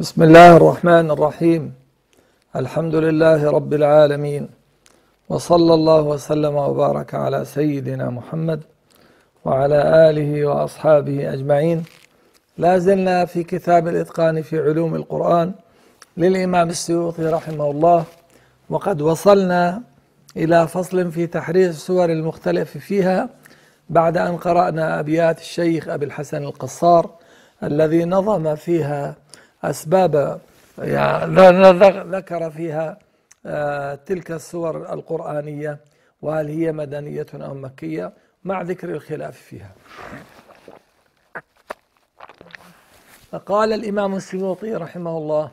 بسم الله الرحمن الرحيم الحمد لله رب العالمين وصلى الله وسلم وبارك على سيدنا محمد وعلى آله وأصحابه أجمعين لا زلنا في كتاب الإتقان في علوم القرآن للإمام السيوطي رحمه الله وقد وصلنا إلى فصل في تحرير السور المختلف فيها بعد أن قرأنا أبيات الشيخ أبي الحسن القصار الذي نظم فيها أسباب يعني ذكر فيها آه، تلك السور القرآنية وهل هي مدنية أو مكية مع ذكر الخلاف فيها قال الإمام السيوطي رحمه الله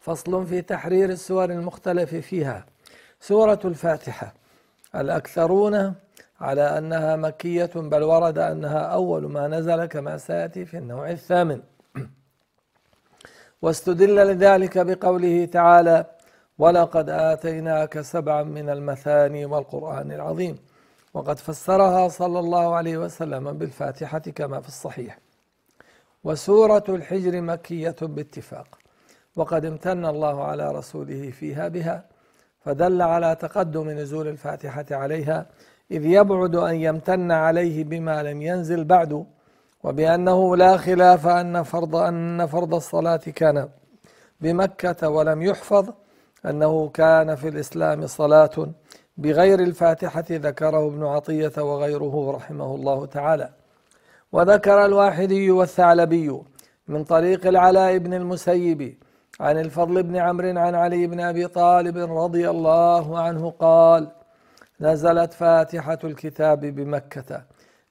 فصل في تحرير السور المختلف فيها سورة الفاتحة الأكثرون على أنها مكية بل ورد أنها أول ما نزل كما سيأتي في النوع الثامن واستدل لذلك بقوله تعالى ولقد آتيناك سبعا من المثاني والقرآن العظيم وقد فسرها صلى الله عليه وسلم بالفاتحة كما في الصحيح وسورة الحجر مكية باتفاق وقد امتن الله على رسوله فيها بها فدل على تقدم نزول الفاتحة عليها إذ يبعد أن يمتن عليه بما لم ينزل بعد وبأنه لا خلاف أن فرض أن فرض الصلاة كان بمكة ولم يحفظ أنه كان في الإسلام صلاة بغير الفاتحة ذكره ابن عطية وغيره رحمه الله تعالى وذكر الواحدي والثعلبي من طريق العلاء بن المسيب عن الفضل بن عمرو عن علي بن أبي طالب رضي الله عنه قال نزلت فاتحة الكتاب بمكة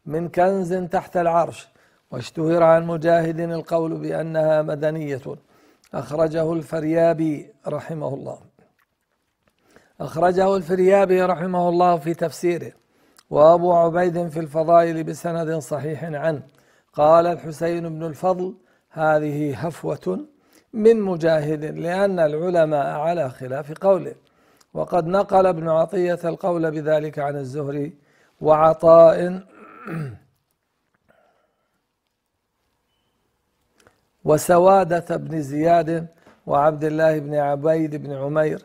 من كنز تحت العرش واشتهر عن مجاهد القول بأنها مدنية أخرجه الفريابي رحمه الله أخرجه الفريابي رحمه الله في تفسيره وأبو عبيد في الفضائل بسند صحيح عنه قال الحسين بن الفضل هذه هفوة من مجاهد لأن العلماء على خلاف قوله وقد نقل ابن عطية القول بذلك عن الزهري وعطاء وسوادة بن زياد وعبد الله بن عبيد بن عمير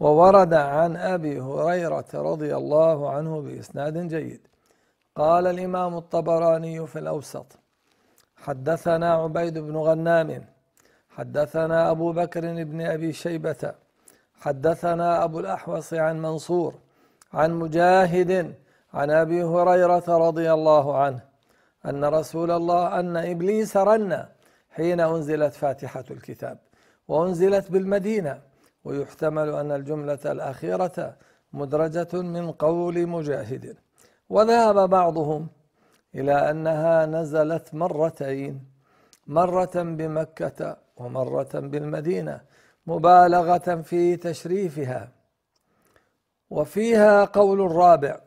وورد عن أبي هريرة رضي الله عنه بإسناد جيد قال الإمام الطبراني في الأوسط حدثنا عبيد بن غنام حدثنا أبو بكر بن أبي شيبة حدثنا أبو الأحوص عن منصور عن مجاهد عن أبي هريرة رضي الله عنه أن رسول الله أن إبليس رنّ حين أنزلت فاتحة الكتاب وأنزلت بالمدينة ويحتمل أن الجملة الأخيرة مدرجة من قول مجاهد وذهب بعضهم إلى أنها نزلت مرتين مرة بمكة ومرة بالمدينة مبالغة في تشريفها وفيها قول الرابع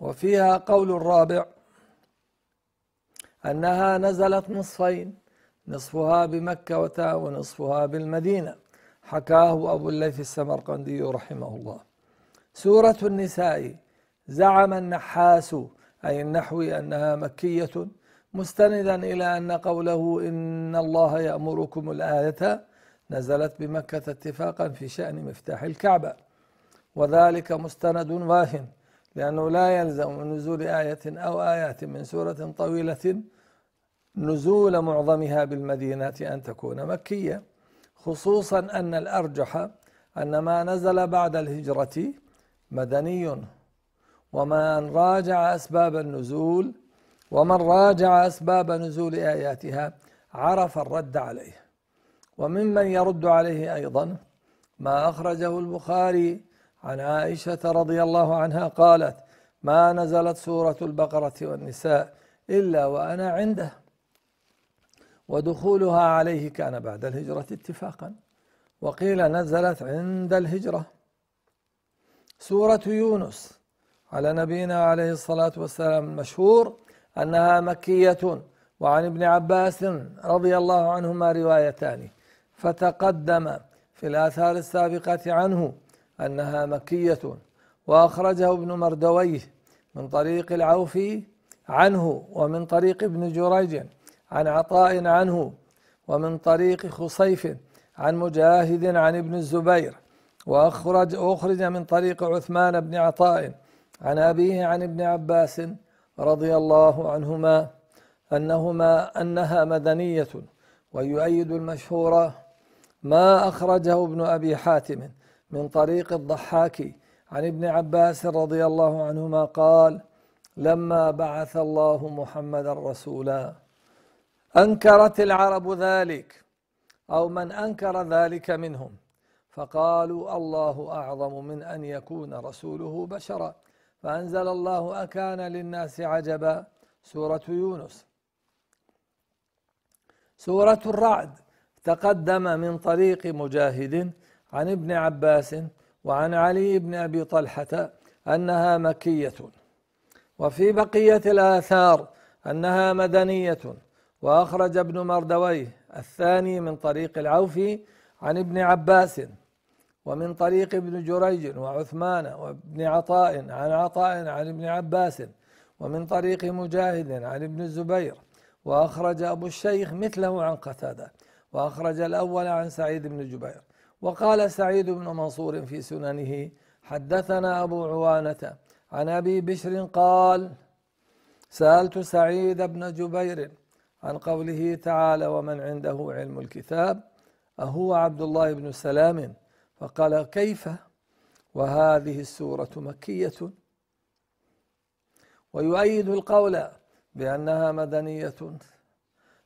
وفيها قول الرابع أنها نزلت نصفين نصفها بمكة ونصفها بالمدينة حكاه أبو الليث السمرقندي رحمه الله سورة النساء زعم النحاس أي النحوي أنها مكية مستندا إلى أن قوله إن الله يأمركم الآية نزلت بمكة اتفاقا في شأن مفتاح الكعبة وذلك مستند واهن لأنه لا يلزم من نزول آية أو آيات من سورة طويلة نزول معظمها بالمدينة أن تكون مكية خصوصا أن الأرجح أن ما نزل بعد الهجرة مدني ومن راجع أسباب النزول ومن راجع أسباب نزول آياتها عرف الرد عليه وممن يرد عليه أيضا ما أخرجه البخاري عن عائشة رضي الله عنها قالت ما نزلت سورة البقرة والنساء إلا وأنا عنده ودخولها عليه كان بعد الهجرة اتفاقا وقيل نزلت عند الهجرة سورة يونس على نبينا عليه الصلاة والسلام المشهور أنها مكية وعن ابن عباس رضي الله عنهما روايتان فتقدم في الآثار السابقة عنه أنها مكية وأخرجه ابن مردويه من طريق العوفي عنه ومن طريق ابن جريج عن عطاء عنه ومن طريق خصيف عن مجاهد عن ابن الزبير وأخرج أخرج من طريق عثمان بن عطاء عن أبيه عن ابن عباس رضي الله عنهما أنهما أنها مدنية ويؤيد المشهور ما أخرجه ابن أبي حاتم من طريق الضحاك عن ابن عباس رضي الله عنهما قال لما بعث الله محمدا رسولا أنكرت العرب ذلك أو من أنكر ذلك منهم فقالوا الله أعظم من أن يكون رسوله بشرا فأنزل الله أكان للناس عجبا سورة يونس سورة الرعد تقدم من طريق مجاهد عن ابن عباس وعن علي بن أبي طلحة أنها مكية وفي بقية الآثار أنها مدنية وأخرج ابن مردويه الثاني من طريق العوفي عن ابن عباس ومن طريق ابن جريج وعثمان وابن عطاء عن عطاء عن ابن عباس ومن طريق مجاهد عن ابن الزبير وأخرج أبو الشيخ مثله عن قتادة وأخرج الأول عن سعيد بن جبير وقال سعيد بن منصور في سننه حدثنا أبو عوانة عن أبي بشر قال سألت سعيد بن جبير عن قوله تعالى ومن عنده علم الكتاب أهو عبد الله بن سلام فقال كيف وهذه السورة مكية ويؤيد القول بأنها مدنية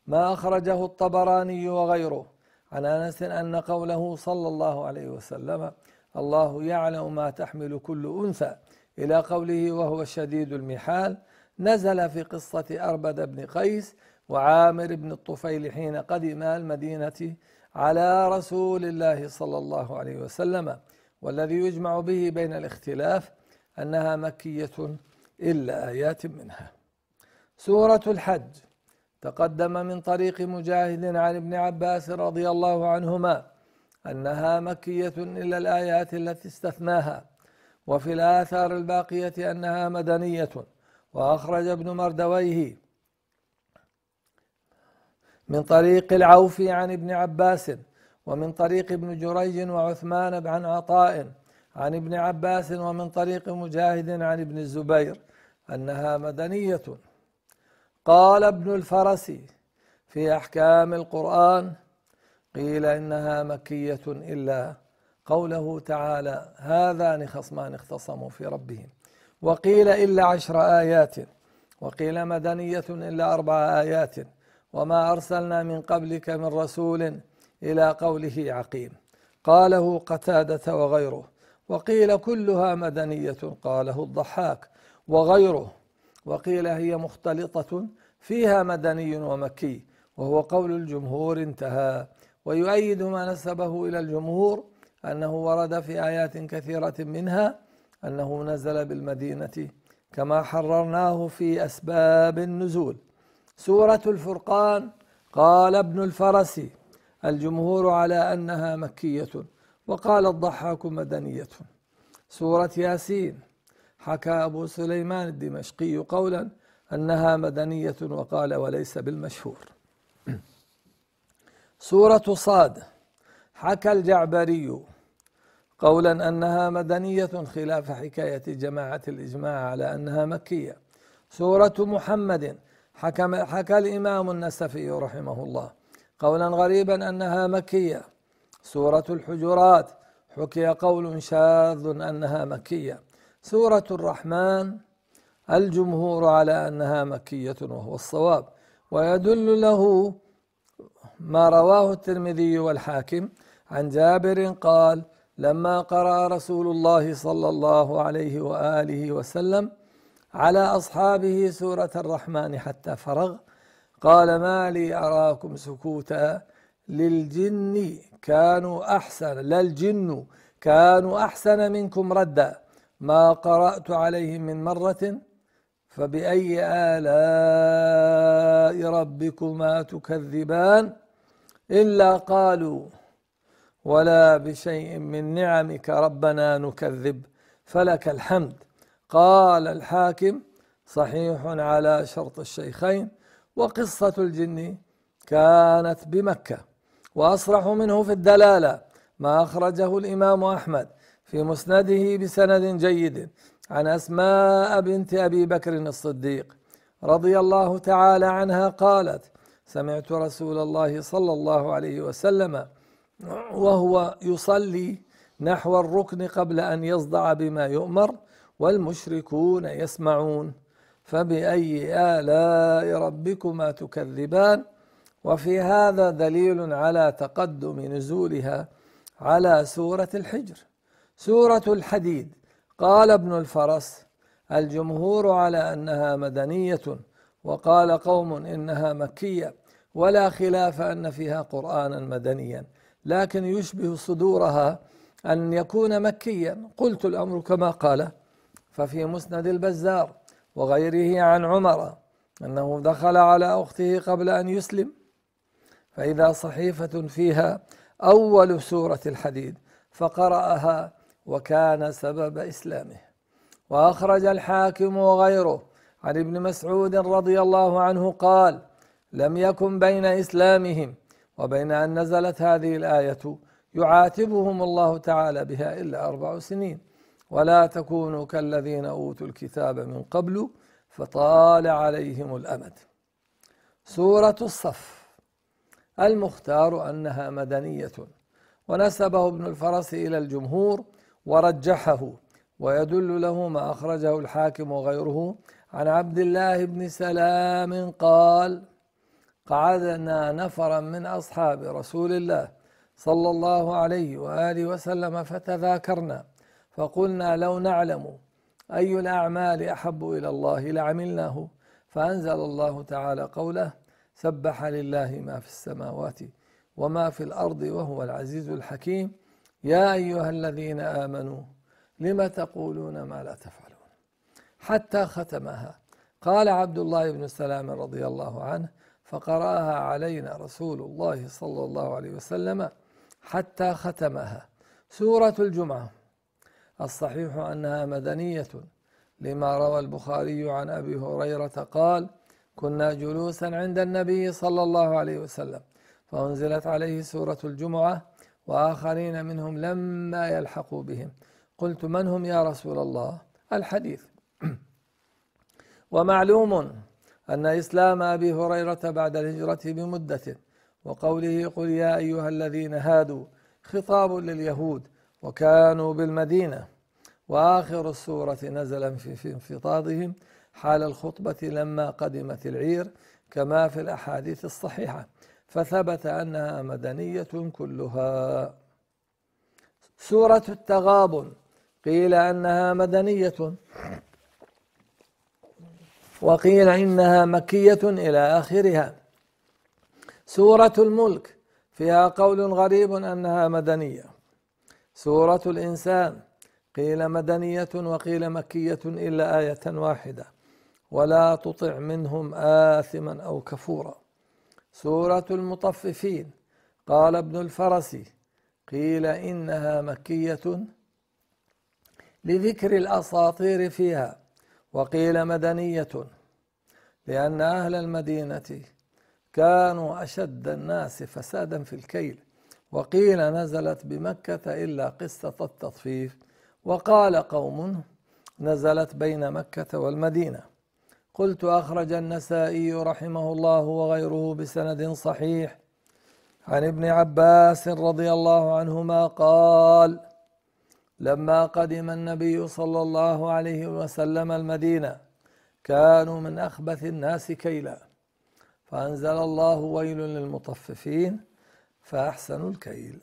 ما أخرجه الطبراني وغيره عن أنس أن قوله صلى الله عليه وسلم الله يعلم ما تحمل كل أنثى إلى قوله وهو شديد المحال نزل في قصة أربد بن قيس وعامر بن الطفيل حين قدما المدينة على رسول الله صلى الله عليه وسلم والذي يجمع به بين الاختلاف أنها مكية إلا آيات منها سورة الحج تقدم من طريق مجاهد عن ابن عباس رضي الله عنهما أنها مكية إلا الآيات التي استثناها وفي الآثار الباقية أنها مدنية وأخرج ابن مردويه من طريق العوفي عن ابن عباس ومن طريق ابن جريج وعثمان عن عطاء عن ابن عباس ومن طريق مجاهد عن ابن الزبير انها مدنيه قال ابن الفرسي في احكام القران قيل انها مكيه الا قوله تعالى هذان خصمان اختصموا في ربهم وقيل الا عشر ايات وقيل مدنيه الا اربع ايات وما ارسلنا من قبلك من رسول الى قوله عقيم قاله قتاده وغيره وقيل كلها مدنيه قاله الضحاك وغيره وقيل هي مختلطه فيها مدني ومكي وهو قول الجمهور انتهى ويؤيد ما نسبه الى الجمهور انه ورد في ايات كثيره منها انه نزل بالمدينه كما حررناه في اسباب النزول سورة الفرقان قال ابن الفرس الجمهور على أنها مكية وقال الضحاك مدنية سورة ياسين حكى أبو سليمان الدمشقي قولا أنها مدنية وقال وليس بالمشهور سورة صاد حكى الجعبري قولا أنها مدنية خلاف حكاية جماعة الإجماع على أنها مكية سورة محمد حكم حكى الإمام النسفي رحمه الله قولا غريبا أنها مكية سورة الحجرات حكي قول شاذ أنها مكية سورة الرحمن الجمهور على أنها مكية وهو الصواب ويدل له ما رواه الترمذي والحاكم عن جابر قال لما قرأ رسول الله صلى الله عليه وآله وسلم على أصحابه سورة الرحمن حتى فرغ قال ما لي أراكم سكوتا للجن كانوا أحسن للجن كانوا أحسن منكم ردا ما قرأت عليهم من مرة فبأي آلاء ربكما تكذبان إلا قالوا ولا بشيء من نعمك ربنا نكذب فلك الحمد قال الحاكم صحيح على شرط الشيخين وقصة الجن كانت بمكة وأصرح منه في الدلالة ما أخرجه الإمام أحمد في مسنده بسند جيد عن أسماء بنت أبي بكر الصديق رضي الله تعالى عنها قالت سمعت رسول الله صلى الله عليه وسلم وهو يصلي نحو الركن قبل أن يصدع بما يؤمر والمشركون يسمعون فبأي آلاء ربكما تكذبان وفي هذا دليل على تقدم نزولها على سورة الحجر سورة الحديد قال ابن الفرس الجمهور على أنها مدنية وقال قوم إنها مكية ولا خلاف أن فيها قرآنا مدنيا لكن يشبه صدورها أن يكون مكيا قلت الأمر كما قال ففي مسند البزار وغيره عن عمر أنه دخل على أخته قبل أن يسلم فإذا صحيفة فيها أول سورة الحديد فقرأها وكان سبب إسلامه وأخرج الحاكم وغيره عن ابن مسعود رضي الله عنه قال لم يكن بين إسلامهم وبين أن نزلت هذه الآية يعاتبهم الله تعالى بها إلا أربع سنين ولا تكونوا كالذين اوتوا الكتاب من قبل فطال عليهم الامد سوره الصف المختار انها مدنيه ونسبه ابن الفرس الى الجمهور ورجحه ويدل له ما اخرجه الحاكم وغيره عن عبد الله بن سلام قال قعدنا نفرا من اصحاب رسول الله صلى الله عليه واله وسلم فتذاكرنا فقلنا لو نعلم أي الأعمال أحب إلى الله لعملناه فأنزل الله تعالى قوله سبح لله ما في السماوات وما في الأرض وهو العزيز الحكيم يا أيها الذين آمنوا لم تقولون ما لا تفعلون حتى ختمها قال عبد الله بن سلام رضي الله عنه فقرأها علينا رسول الله صلى الله عليه وسلم حتى ختمها سورة الجمعة الصحيح أنها مدنية لما روى البخاري عن أبي هريرة قال كنا جلوسا عند النبي صلى الله عليه وسلم فأنزلت عليه سورة الجمعة وآخرين منهم لما يلحقوا بهم قلت من هم يا رسول الله الحديث ومعلوم أن إسلام أبي هريرة بعد الهجرة بمدة وقوله قل يا أيها الذين هادوا خطاب لليهود وكانوا بالمدينة وآخر السورة نزل في انفطاضهم حال الخطبة لما قدمت العير كما في الأحاديث الصحيحة فثبت أنها مدنية كلها سورة التغابن قيل أنها مدنية وقيل إنها مكية إلى آخرها سورة الملك فيها قول غريب أنها مدنية سورة الإنسان قيل مدنية وقيل مكية إلا آية واحدة ولا تطع منهم آثما أو كفورا سورة المطففين قال ابن الفرسي قيل إنها مكية لذكر الأساطير فيها وقيل مدنية لأن أهل المدينة كانوا أشد الناس فسادا في الكيل وقيل نزلت بمكة إلا قصة التطفيف وقال قوم نزلت بين مكة والمدينة قلت أخرج النسائي رحمه الله وغيره بسند صحيح عن ابن عباس رضي الله عنهما قال لما قدم النبي صلى الله عليه وسلم المدينة كانوا من أخبث الناس كيلا فأنزل الله ويل للمطففين فأحسنوا الكيل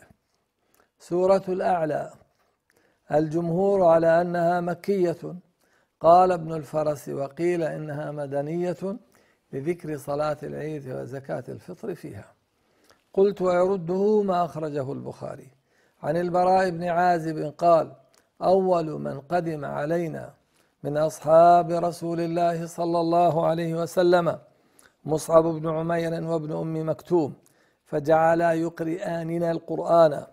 سورة الأعلى الجمهور على أنها مكية قال ابن الفرس وقيل إنها مدنية لذكر صلاة العيد وزكاة الفطر فيها قلت ويرده ما أخرجه البخاري عن البراء بن عازب قال أول من قدم علينا من أصحاب رسول الله صلى الله عليه وسلم مصعب بن عمير وابن أم مكتوم فجعلا يقرئاننا القرآن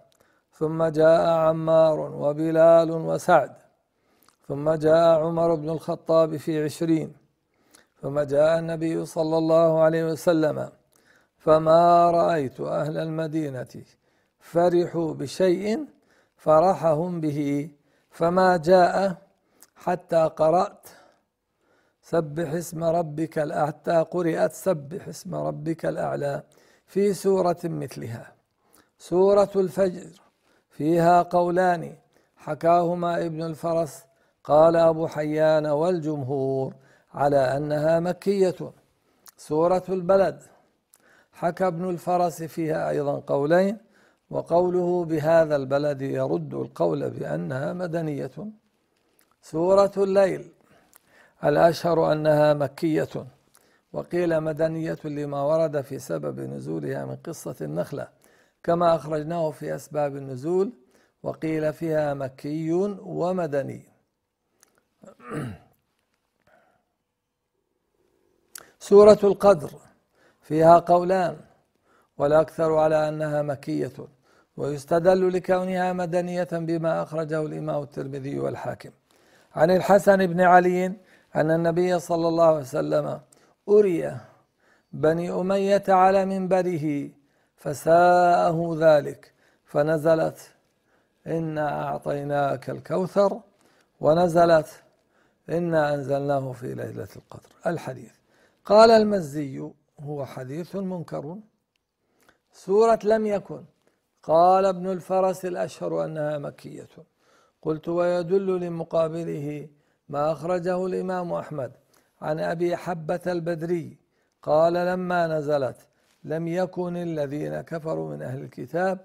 ثم جاء عمار وبلال وسعد ثم جاء عمر بن الخطاب في عشرين ثم جاء النبي صلى الله عليه وسلم فما رأيت أهل المدينة فرحوا بشيء فرحهم به فما جاء حتى قرأت سبح اسم ربك حتى قرأت سبح اسم ربك الأعلى في سورة مثلها سورة الفجر فيها قولان حكاهما ابن الفرس قال أبو حيان والجمهور على أنها مكية سورة البلد حكى ابن الفرس فيها أيضا قولين وقوله بهذا البلد يرد القول بأنها مدنية سورة الليل الأشهر أنها مكية وقيل مدنية لما ورد في سبب نزولها من قصة النخلة كما أخرجناه في أسباب النزول وقيل فيها مكي ومدني سورة القدر فيها قولان والأكثر على أنها مكية ويستدل لكونها مدنية بما أخرجه الإمام الترمذي والحاكم عن الحسن بن علي أن النبي صلى الله عليه وسلم أري بني أمية على منبره فساءه ذلك فنزلت إنا أعطيناك الكوثر ونزلت إنا أنزلناه في ليلة القدر الحديث قال المزي هو حديث منكر سورة لم يكن قال ابن الفرس الأشهر أنها مكية قلت ويدل لمقابله ما أخرجه الإمام أحمد عن أبي حبة البدري قال لما نزلت لم يكن الذين كفروا من أهل الكتاب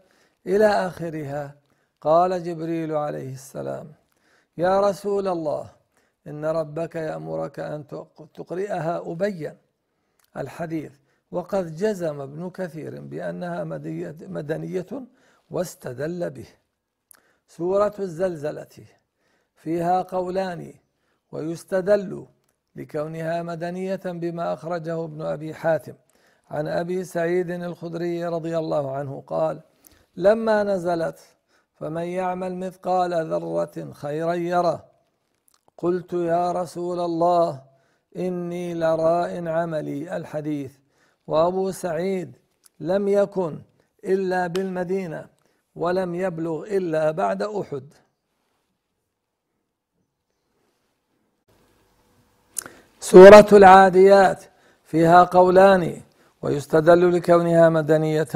إلى آخرها قال جبريل عليه السلام يا رسول الله إن ربك يأمرك أن تقرئها أبيا الحديث وقد جزم ابن كثير بأنها مدنية واستدل به سورة الزلزلة فيها قولان ويستدل لكونها مدنية بما أخرجه ابن أبي حاتم عن ابي سعيد الخدري رضي الله عنه قال لما نزلت فمن يعمل مثقال ذره خيرا يره قلت يا رسول الله اني لراء عملي الحديث وابو سعيد لم يكن الا بالمدينه ولم يبلغ الا بعد احد سوره العاديات فيها قولان ويستدل لكونها مدنية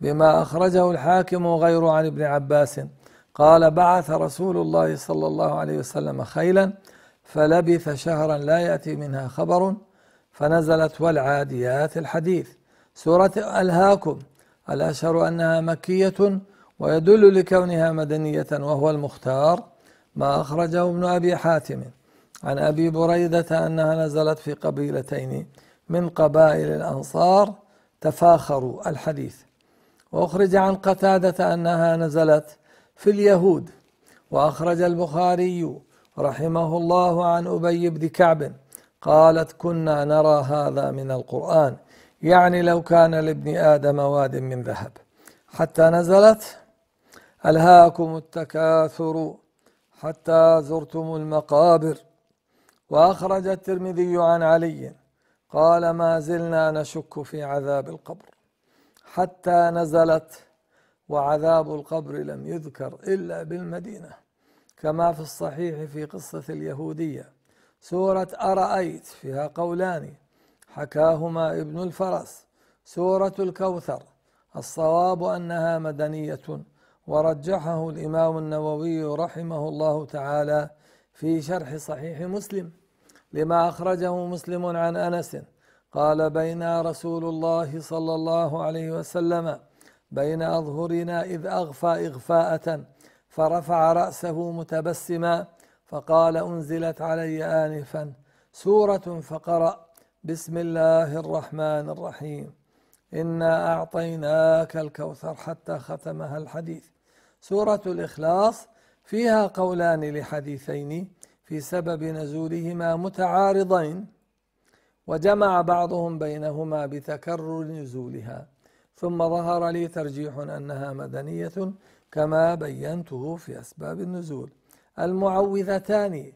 بما أخرجه الحاكم وغيره عن ابن عباس قال بعث رسول الله صلى الله عليه وسلم خيلا فلبث شهرا لا يأتي منها خبر فنزلت والعاديات الحديث سورة ألهاكم الأشهر أنها مكية ويدل لكونها مدنية وهو المختار ما أخرجه ابن أبي حاتم عن أبي بريدة أنها نزلت في قبيلتين من قبائل الأنصار تفاخروا الحديث وأخرج عن قتادة أنها نزلت في اليهود وأخرج البخاري رحمه الله عن أبي بن كعب قالت كنا نرى هذا من القرآن يعني لو كان لابن آدم واد من ذهب حتى نزلت ألهاكم التكاثر حتى زرتم المقابر وأخرج الترمذي عن علي قال ما زلنا نشك في عذاب القبر حتى نزلت وعذاب القبر لم يذكر الا بالمدينه كما في الصحيح في قصه اليهوديه سوره ارايت فيها قولان حكاهما ابن الفرس سوره الكوثر الصواب انها مدنيه ورجحه الامام النووي رحمه الله تعالى في شرح صحيح مسلم لما اخرجه مسلم عن انس قال بينا رسول الله صلى الله عليه وسلم بين اظهرنا اذ اغفى اغفاءه فرفع راسه متبسما فقال انزلت علي انفا سوره فقرا بسم الله الرحمن الرحيم انا اعطيناك الكوثر حتى ختمها الحديث سوره الاخلاص فيها قولان لحديثين في سبب نزولهما متعارضين وجمع بعضهم بينهما بتكرر نزولها ثم ظهر لي ترجيح أنها مدنية كما بينته في أسباب النزول المعوذتان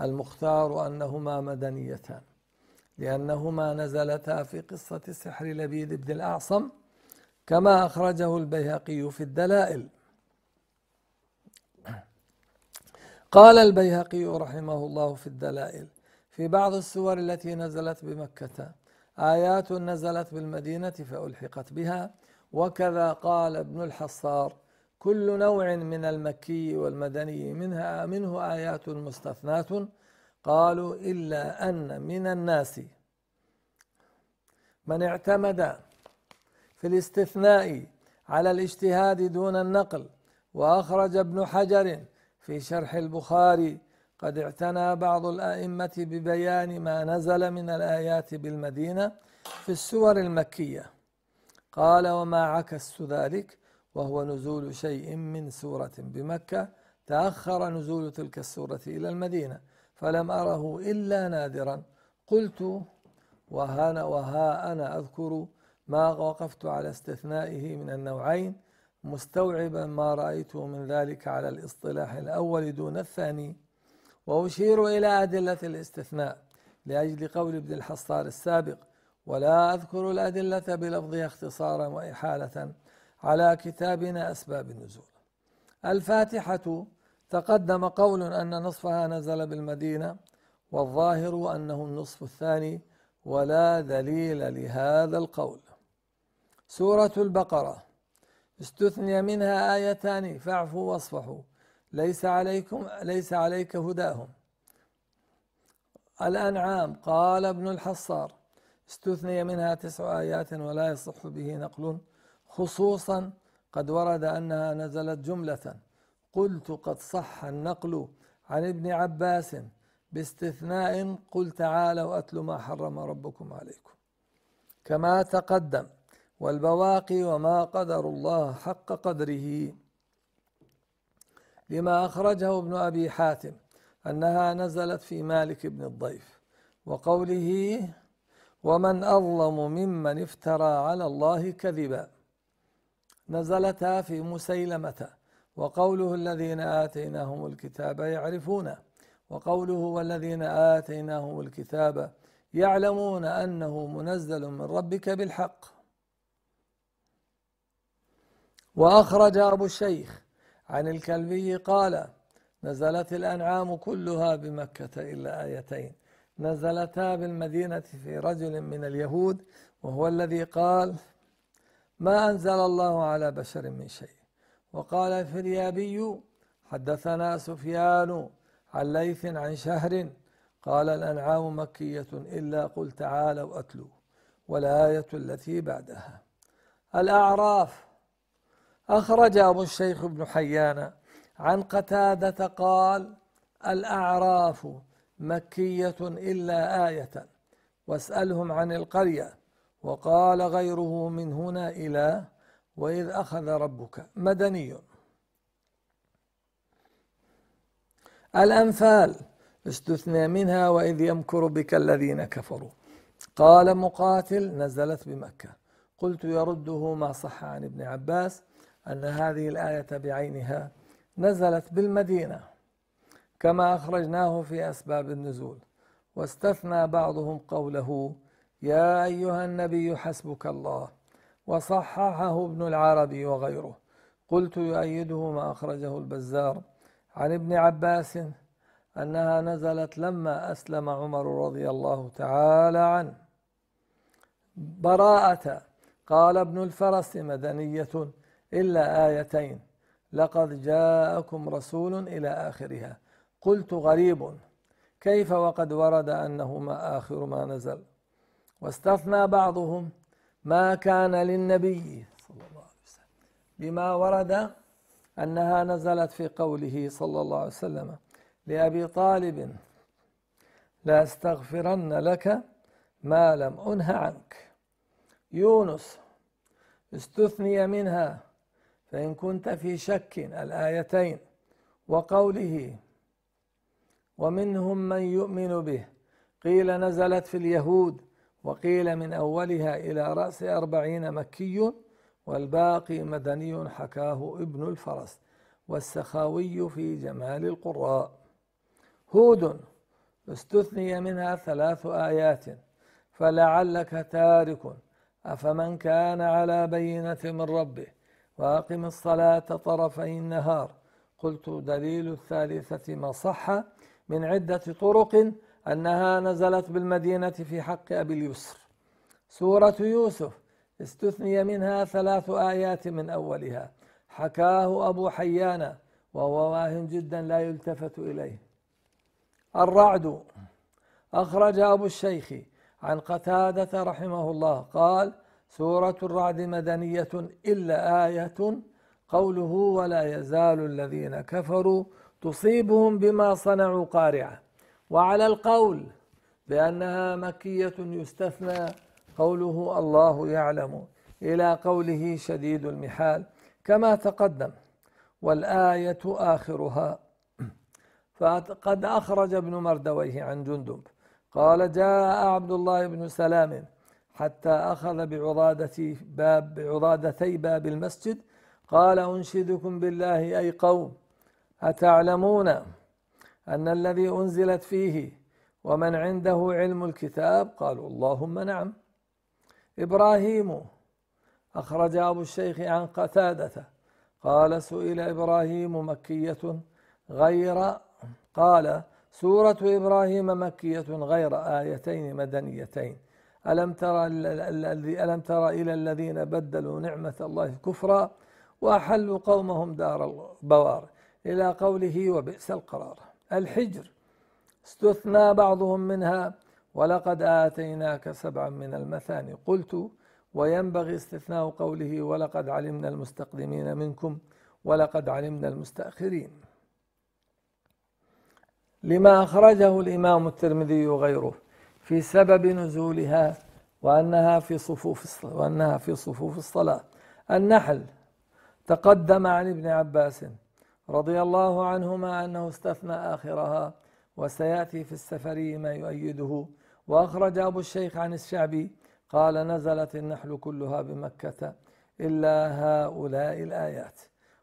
المختار أنهما مدنيتان لأنهما نزلتا في قصة سحر لبيد بن الأعصم كما أخرجه البيهقي في الدلائل قال البيهقي رحمه الله في الدلائل في بعض السور التي نزلت بمكة آيات نزلت بالمدينة فألحقت بها وكذا قال ابن الحصار كل نوع من المكي والمدني منها منه آيات مستثناة قالوا إلا أن من الناس من اعتمد في الاستثناء على الاجتهاد دون النقل وأخرج ابن حجر في شرح البخاري قد اعتنى بعض الائمه ببيان ما نزل من الايات بالمدينه في السور المكيه قال وما عكست ذلك وهو نزول شيء من سوره بمكه تاخر نزول تلك السوره الى المدينه فلم اره الا نادرا قلت وهنا وها انا اذكر ما وقفت على استثنائه من النوعين مستوعبا ما رأيته من ذلك على الاصطلاح الأول دون الثاني وأشير إلى أدلة الاستثناء لأجل قول ابن الحصار السابق ولا أذكر الأدلة بلفظها اختصارا وإحالة على كتابنا أسباب النزول الفاتحة تقدم قول أن نصفها نزل بالمدينة والظاهر أنه النصف الثاني ولا دليل لهذا القول سورة البقرة استثني منها آيتان فاعفوا واصفحوا ليس عليكم ليس عليك هداهم الأنعام قال ابن الحصار استثني منها تسع آيات ولا يصح به نقل خصوصا قد ورد أنها نزلت جملة قلت قد صح النقل عن ابن عباس باستثناء قل تعالوا أتل ما حرم ربكم عليكم كما تقدم والبواقي وما قدر الله حق قدره لما أخرجه ابن أبي حاتم أنها نزلت في مالك بن الضيف وقوله ومن أظلم ممن افترى على الله كذبا نزلتا في مسيلمة وقوله الذين آتيناهم الكتاب يعرفونه وقوله والذين آتيناهم الكتاب يعلمون أنه منزل من ربك بالحق وأخرج أبو الشيخ عن الكلبي قال نزلت الأنعام كلها بمكة إلا آيتين نزلتا بالمدينة في رجل من اليهود وهو الذي قال ما أنزل الله على بشر من شيء وقال الفريابي حدثنا سفيان عن ليث عن شهر قال الأنعام مكية إلا قل تعالوا أتلوا والآية التي بعدها الأعراف أخرج أبو الشيخ بن حيان عن قتادة قال الأعراف مكية إلا آية واسألهم عن القرية وقال غيره من هنا إلى وإذ أخذ ربك مدني الأنفال استثنى منها وإذ يمكر بك الذين كفروا قال مقاتل نزلت بمكة قلت يرده ما صح عن ابن عباس أن هذه الآية بعينها نزلت بالمدينة كما أخرجناه في أسباب النزول واستثنى بعضهم قوله يا أيها النبي حسبك الله وصححه ابن العربي وغيره قلت يؤيده ما أخرجه البزار عن ابن عباس أنها نزلت لما أسلم عمر رضي الله تعالى عنه براءة قال ابن الفرس مدنية إلا آيتين لقد جاءكم رسول إلى آخرها قلت غريب كيف وقد ورد أنهما آخر ما نزل واستثنى بعضهم ما كان للنبي صلى الله عليه وسلم بما ورد أنها نزلت في قوله صلى الله عليه وسلم لأبي طالب لا استغفرن لك ما لم أنه عنك يونس استثني منها فإن كنت في شك الآيتين وقوله ومنهم من يؤمن به قيل نزلت في اليهود وقيل من أولها إلى رأس أربعين مكي والباقي مدني حكاه ابن الفرس والسخاوي في جمال القراء هود استثني منها ثلاث آيات فلعلك تارك أفمن كان على بينة من ربه وأقم الصلاة طرفي النهار قلت دليل الثالثة ما صح من عدة طرق أنها نزلت بالمدينة في حق أبي اليسر سورة يوسف استثني منها ثلاث آيات من أولها حكاه أبو حيان وهو واهم جدا لا يلتفت إليه الرعد أخرج أبو الشيخ عن قتادة رحمه الله قال سورة الرعد مدنية إلا آية قوله ولا يزال الذين كفروا تصيبهم بما صنعوا قارعة وعلى القول بأنها مكية يستثنى قوله الله يعلم إلى قوله شديد المحال كما تقدم والآية آخرها فقد أخرج ابن مردويه عن جندب قال جاء عبد الله بن سلام حتى أخذ بعضادة باب بعضادتي باب المسجد قال أنشدكم بالله أي قوم أتعلمون أن الذي أنزلت فيه ومن عنده علم الكتاب قالوا اللهم نعم إبراهيم أخرج أبو الشيخ عن قتادة قال سئل إبراهيم مكية غير قال سورة إبراهيم مكية غير آيتين مدنيتين ألم ترى ألم ترى إلى الذين بدلوا نعمة الله كفرا وأحلوا قومهم دار البوار إلى قوله وبئس القرار الحجر استثنى بعضهم منها ولقد آتيناك سبعا من المثاني قلت وينبغي استثناء قوله ولقد علمنا المستقدمين منكم ولقد علمنا المستأخرين لما أخرجه الإمام الترمذي وغيره في سبب نزولها وأنها في صفوف وأنها في صفوف الصلاة النحل تقدم عن ابن عباس رضي الله عنهما أنه استثنى آخرها وسيأتي في السفر ما يؤيده وأخرج أبو الشيخ عن الشعبي قال نزلت النحل كلها بمكة إلا هؤلاء الآيات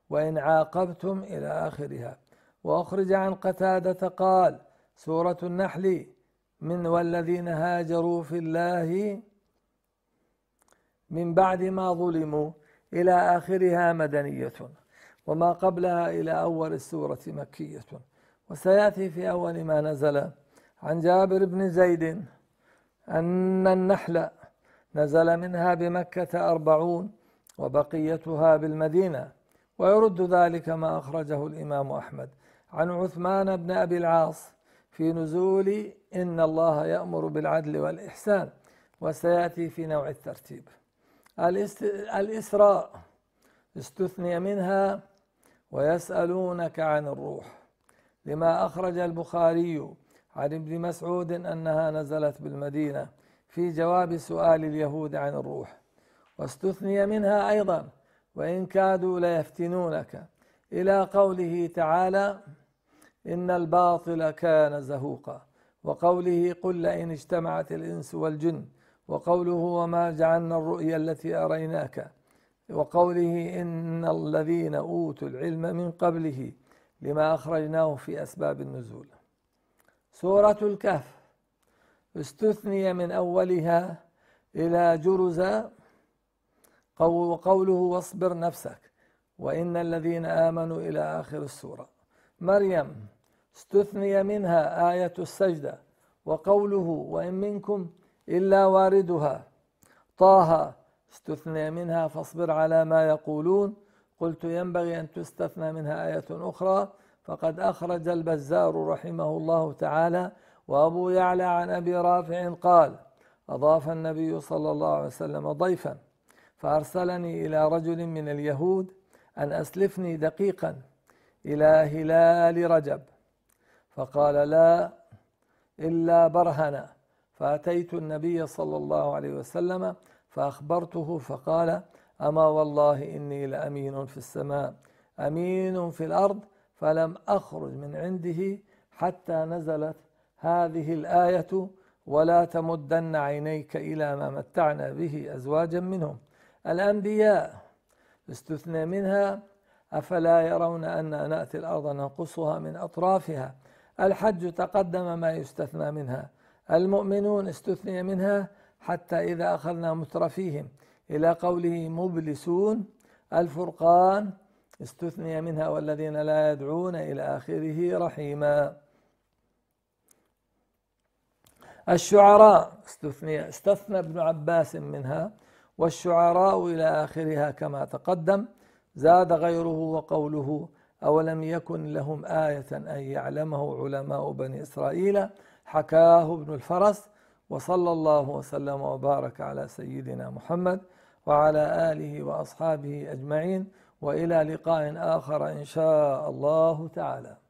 وإن عاقبتم إلى آخرها وأخرج عن قتادة قال سورة النحل من والذين هاجروا في الله من بعد ما ظلموا إلى آخرها مدنية وما قبلها إلى أول السورة مكية وسيأتي في أول ما نزل عن جابر بن زيد أن النحل نزل منها بمكة أربعون وبقيتها بالمدينة ويرد ذلك ما أخرجه الإمام أحمد عن عثمان بن أبي العاص في نزول إن الله يأمر بالعدل والإحسان وسيأتي في نوع الترتيب الإسراء استثني منها ويسألونك عن الروح لما أخرج البخاري عن ابن مسعود أنها نزلت بالمدينة في جواب سؤال اليهود عن الروح واستثني منها أيضا وإن كادوا ليفتنونك إلى قوله تعالى إن الباطل كان زهوقا وقوله قل لئن اجتمعت الإنس والجن وقوله وما جعلنا الرؤيا التي أريناك وقوله إن الذين أوتوا العلم من قبله لما أخرجناه في أسباب النزول سورة الكهف استثني من أولها إلى جرز وقوله واصبر نفسك وإن الذين آمنوا إلى آخر السورة مريم استثني منها آية السجدة وقوله وإن منكم إلا واردها طه استثني منها فاصبر على ما يقولون قلت ينبغي أن تستثنى منها آية أخرى فقد أخرج البزار رحمه الله تعالى وأبو يعلى عن أبي رافع قال أضاف النبي صلى الله عليه وسلم ضيفا فأرسلني إلى رجل من اليهود أن أسلفني دقيقا إلى هلال رجب فقال لا إلا برهنا فأتيت النبي صلى الله عليه وسلم فأخبرته فقال أما والله إني لأمين في السماء أمين في الأرض فلم أخرج من عنده حتى نزلت هذه الآية ولا تمدن عينيك إلى ما متعنا به أزواجا منهم الأنبياء استثنى منها أفلا يرون أن نأتي الأرض ننقصها من أطرافها الحج تقدم ما يستثنى منها المؤمنون استثني منها حتى إذا أخذنا مترفيهم إلى قوله مبلسون الفرقان استثني منها والذين لا يدعون إلى آخره رحيما الشعراء استثني استثنى ابن عباس منها والشعراء إلى آخرها كما تقدم زاد غيره وقوله أولم يكن لهم آية أن يعلمه علماء بني إسرائيل حكاه ابن الفرس وصلى الله وسلم وبارك على سيدنا محمد وعلى آله وأصحابه أجمعين وإلى لقاء آخر إن شاء الله تعالى